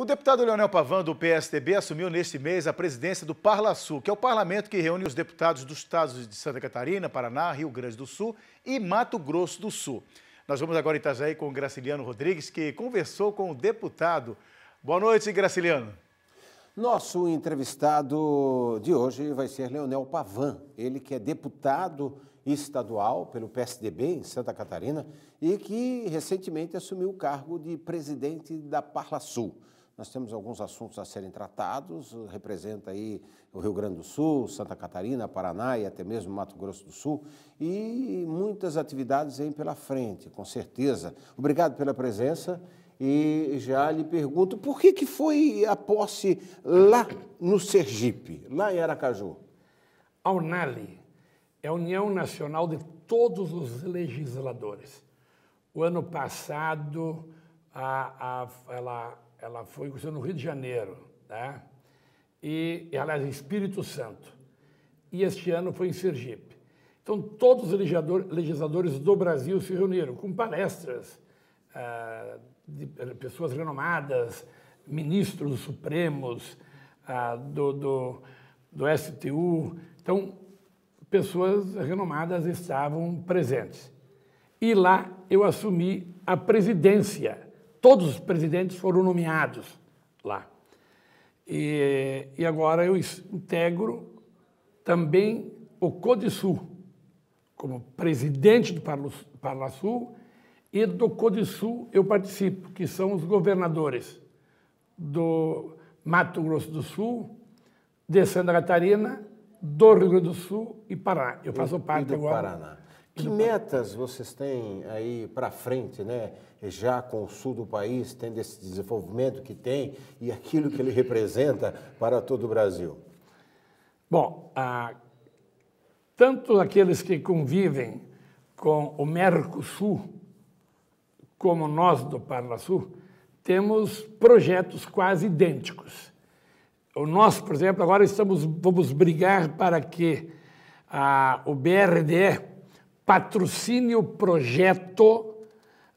O deputado Leonel Pavan, do PSDB, assumiu neste mês a presidência do Parlasul, que é o parlamento que reúne os deputados dos estados de Santa Catarina, Paraná, Rio Grande do Sul e Mato Grosso do Sul. Nós vamos agora estar Itajaí com o Graciliano Rodrigues, que conversou com o deputado. Boa noite, Graciliano. Nosso entrevistado de hoje vai ser Leonel Pavan, ele que é deputado estadual pelo PSDB em Santa Catarina e que recentemente assumiu o cargo de presidente da Parla Sul. Nós temos alguns assuntos a serem tratados, representa aí o Rio Grande do Sul, Santa Catarina, Paraná e até mesmo Mato Grosso do Sul, e muitas atividades aí pela frente, com certeza. Obrigado pela presença e já lhe pergunto por que, que foi a posse lá no Sergipe, lá em Aracaju? A UNALI é a União Nacional de Todos os Legisladores. O ano passado, a, a, ela ela foi no Rio de Janeiro, né? e, aliás, em é Espírito Santo. E este ano foi em Sergipe. Então, todos os legisladores do Brasil se reuniram com palestras ah, de eh, pessoas renomadas, ministros Supremos, ah, do, do, do STU. Então, pessoas renomadas estavam presentes. E lá eu assumi a presidência todos os presidentes foram nomeados lá. E, e agora eu integro também o CODESUL, como presidente do Sul e do CODESUL eu participo, que são os governadores do Mato Grosso do Sul, de Santa Catarina, do Rio Grande do Sul e Pará. Eu faço parte e do agora. Paraná. Que metas vocês têm aí para frente, né? Já com o sul do país, tendo esse desenvolvimento que tem e aquilo que ele representa para todo o Brasil? Bom, ah, tanto aqueles que convivem com o Mercosul, como nós do Parla Sul, temos projetos quase idênticos. Nós, por exemplo, agora estamos, vamos brigar para que a, o BRDE, patrocine o projeto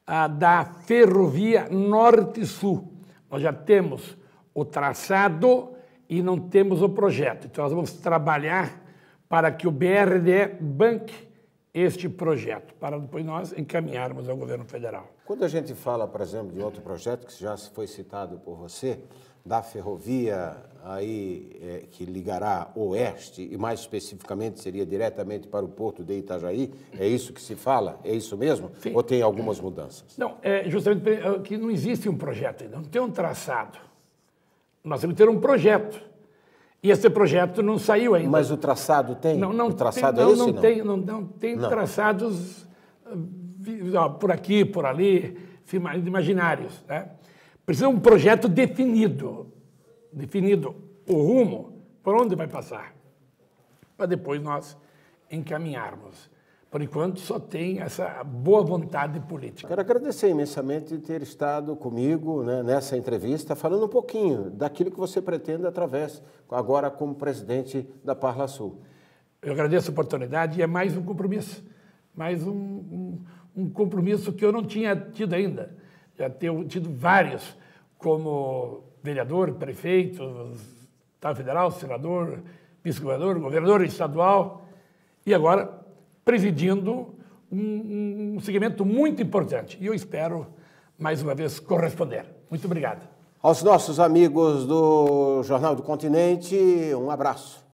ah, da Ferrovia Norte-Sul. Nós já temos o traçado e não temos o projeto. Então, nós vamos trabalhar para que o BRD banque este projeto, para depois nós encaminharmos ao governo federal. Quando a gente fala, por exemplo, de outro projeto que já foi citado por você, da ferrovia aí é, que ligará oeste e mais especificamente seria diretamente para o porto de Itajaí é isso que se fala é isso mesmo Sim. ou tem algumas mudanças não é justamente é, que não existe um projeto ainda, não tem um traçado nós temos que ter um projeto e esse projeto não saiu ainda. Mas o traçado tem? Não, não o traçado tem, é não, é esse, não, não? Tem, não, não tem não. traçados ó, ah, ah, por aqui, por ali, imaginários. Né? Precisa um projeto definido, definido o rumo, por onde vai passar, para depois nós encaminharmos. Por enquanto, só tem essa boa vontade política. Quero agradecer imensamente ter estado comigo né, nessa entrevista, falando um pouquinho daquilo que você pretende através, agora como presidente da Parla Sul. Eu agradeço a oportunidade e é mais um compromisso, mais um, um, um compromisso que eu não tinha tido ainda. Já tenho tido vários, como vereador, prefeito, Estado federal, senador, vice-governador, governador estadual e agora presidindo um, um segmento muito importante. E eu espero, mais uma vez, corresponder. Muito obrigado. Aos nossos amigos do Jornal do Continente, um abraço.